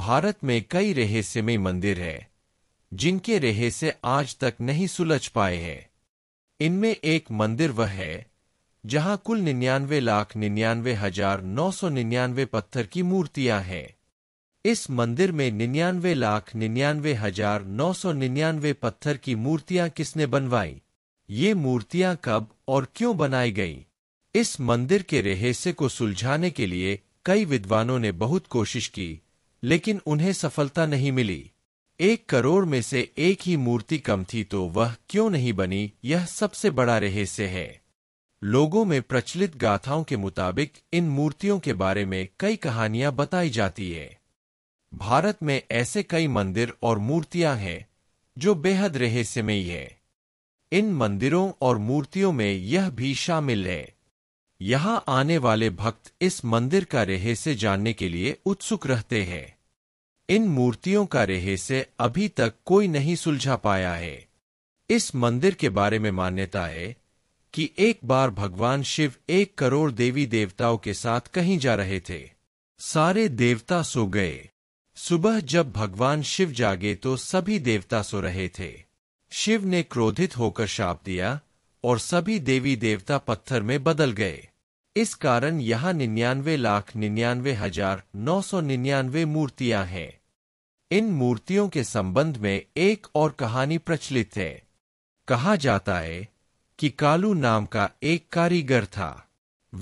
भारत में कई रहस्यमय मंदिर हैं, जिनके रहस्य आज तक नहीं सुलझ पाए हैं इनमें एक मंदिर वह है जहां कुल निन्यानवे लाख निन्यानवे हजार नौ सौ निन्यानवे पत्थर की मूर्तियां हैं इस मंदिर में निन्यानवे लाख निन्यानवे हजार नौ सौ निन्यानवे पत्थर की मूर्तियां किसने बनवाई ये मूर्तियां कब और क्यों बनाई गई इस मंदिर के रहस्य को सुलझाने के लिए कई विद्वानों ने बहुत कोशिश की लेकिन उन्हें सफलता नहीं मिली एक करोड़ में से एक ही मूर्ति कम थी तो वह क्यों नहीं बनी यह सबसे बड़ा रहस्य है लोगों में प्रचलित गाथाओं के मुताबिक इन मूर्तियों के बारे में कई कहानियां बताई जाती है भारत में ऐसे कई मंदिर और मूर्तियां हैं जो बेहद रहस्यमयी है इन मंदिरों और मूर्तियों में यह भी शामिल है यहाँ आने वाले भक्त इस मंदिर का रहस्य जानने के लिए उत्सुक रहते हैं इन मूर्तियों का रहस्य अभी तक कोई नहीं सुलझा पाया है इस मंदिर के बारे में मान्यता है कि एक बार भगवान शिव एक करोड़ देवी देवताओं के साथ कहीं जा रहे थे सारे देवता सो गए सुबह जब भगवान शिव जागे तो सभी देवता सो रहे थे शिव ने क्रोधित होकर शाप दिया और सभी देवी देवता पत्थर में बदल गए इस कारण यहाँ निन्यानवे लाख निन्यानवे हजार नौ सौ निन्यानवे मूर्तियां हैं इन मूर्तियों के संबंध में एक और कहानी प्रचलित है कहा जाता है कि कालू नाम का एक कारीगर था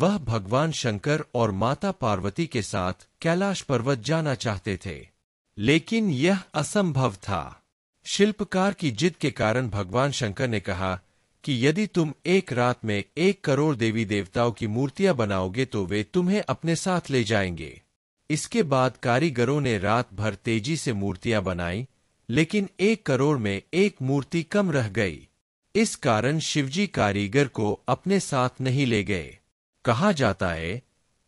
वह भगवान शंकर और माता पार्वती के साथ कैलाश पर्वत जाना चाहते थे लेकिन यह असंभव था शिल्पकार की जिद के कारण भगवान शंकर ने कहा कि यदि तुम एक रात में एक करोड़ देवी देवताओं की मूर्तियां बनाओगे तो वे तुम्हें अपने साथ ले जाएंगे इसके बाद कारीगरों ने रात भर तेजी से मूर्तियां बनाई लेकिन एक करोड़ में एक मूर्ति कम रह गई इस कारण शिवजी कारीगर को अपने साथ नहीं ले गए कहा जाता है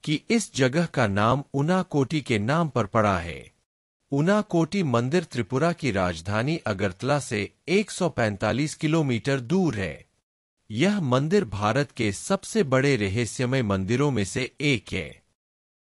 कि इस जगह का नाम उना कोटी के नाम पर पड़ा है उनाकोटी मंदिर त्रिपुरा की राजधानी अगरतला से 145 किलोमीटर दूर है यह मंदिर भारत के सबसे बड़े रहस्यमय मंदिरों में से एक है